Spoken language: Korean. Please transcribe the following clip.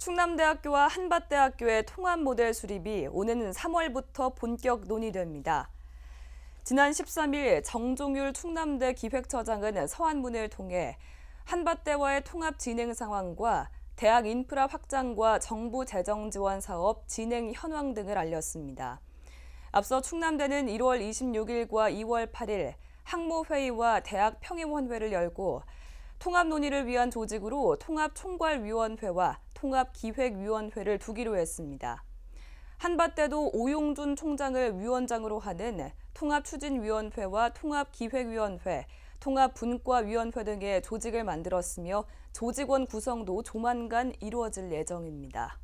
충남대학교와 한밭대학교의 통합 모델 수립이 오는 3월부터 본격 논의됩니다. 지난 13일 정종율 충남대 기획처장은 서한문을 통해 한밭대와의 통합 진행 상황과 대학 인프라 확장과 정부 재정 지원 사업 진행 현황 등을 알렸습니다. 앞서 충남대는 1월 26일과 2월 8일 학모회의와 대학 평의원회를 열고 통합 논의를 위한 조직으로 통합총괄위원회와 통합기획위원회를 두기로 했습니다. 한밭대도 오용준 총장을 위원장으로 하는 통합추진위원회와 통합기획위원회, 통합분과위원회 등의 조직을 만들었으며 조직원 구성도 조만간 이루어질 예정입니다.